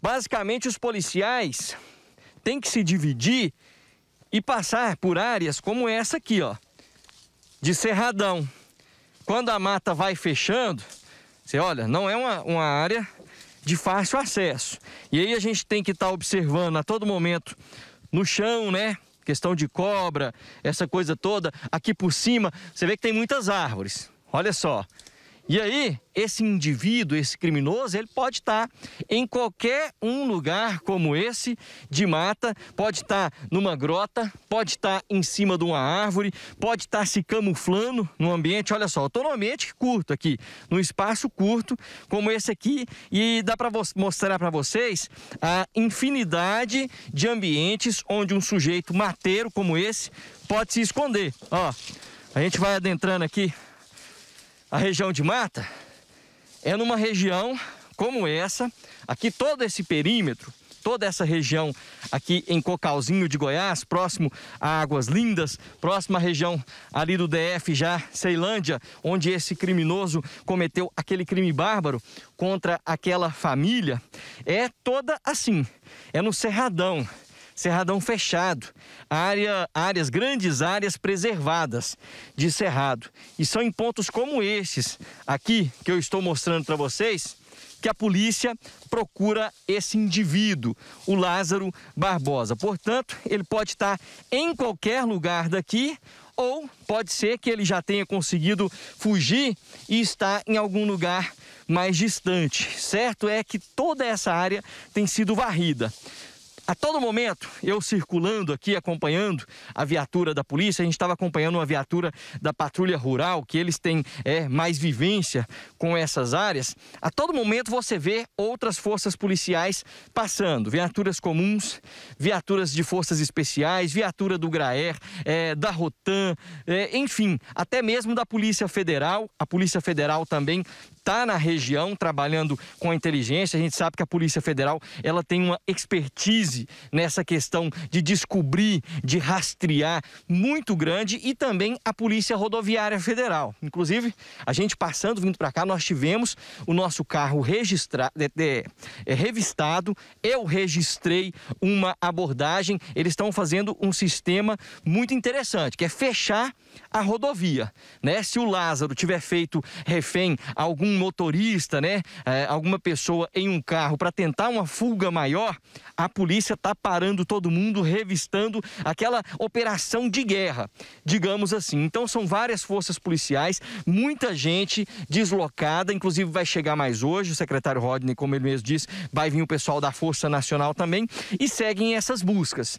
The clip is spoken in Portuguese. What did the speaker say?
Basicamente, os policiais têm que se dividir e passar por áreas como essa aqui, ó, de cerradão. Quando a mata vai fechando, você olha, não é uma, uma área de fácil acesso. E aí a gente tem que estar tá observando a todo momento no chão, né? Questão de cobra, essa coisa toda. Aqui por cima, você vê que tem muitas árvores. Olha só, e aí, esse indivíduo, esse criminoso, ele pode estar em qualquer um lugar como esse de mata, pode estar numa grota, pode estar em cima de uma árvore, pode estar se camuflando no ambiente. Olha só, eu estou num ambiente curto aqui, num espaço curto como esse aqui, e dá para mostrar para vocês a infinidade de ambientes onde um sujeito mateiro como esse pode se esconder. Ó, a gente vai adentrando aqui a região de mata é numa região como essa, aqui todo esse perímetro, toda essa região aqui em Cocalzinho de Goiás, próximo a Águas Lindas, próxima à região ali do DF já Ceilândia, onde esse criminoso cometeu aquele crime bárbaro contra aquela família, é toda assim, é no Cerradão cerradão fechado, área, áreas, grandes áreas preservadas de cerrado. E são em pontos como estes, aqui que eu estou mostrando para vocês que a polícia procura esse indivíduo, o Lázaro Barbosa. Portanto, ele pode estar em qualquer lugar daqui ou pode ser que ele já tenha conseguido fugir e está em algum lugar mais distante. Certo é que toda essa área tem sido varrida. A todo momento, eu circulando aqui, acompanhando a viatura da polícia, a gente estava acompanhando uma viatura da patrulha rural, que eles têm é, mais vivência com essas áreas. A todo momento você vê outras forças policiais passando, viaturas comuns, viaturas de forças especiais, viatura do Graer, é, da Rotan, é, enfim, até mesmo da Polícia Federal. A Polícia Federal também está na região trabalhando com a inteligência. A gente sabe que a Polícia Federal ela tem uma expertise nessa questão de descobrir, de rastrear muito grande e também a Polícia Rodoviária Federal. Inclusive, a gente passando, vindo para cá, nós tivemos o nosso carro registrado, é, é, revistado, eu registrei uma abordagem, eles estão fazendo um sistema muito interessante, que é fechar a rodovia, né? Se o Lázaro tiver feito refém algum motorista, né, é, alguma pessoa em um carro para tentar uma fuga maior, a polícia polícia está parando todo mundo, revistando aquela operação de guerra, digamos assim. Então são várias forças policiais, muita gente deslocada, inclusive vai chegar mais hoje, o secretário Rodney, como ele mesmo disse, vai vir o pessoal da Força Nacional também, e seguem essas buscas.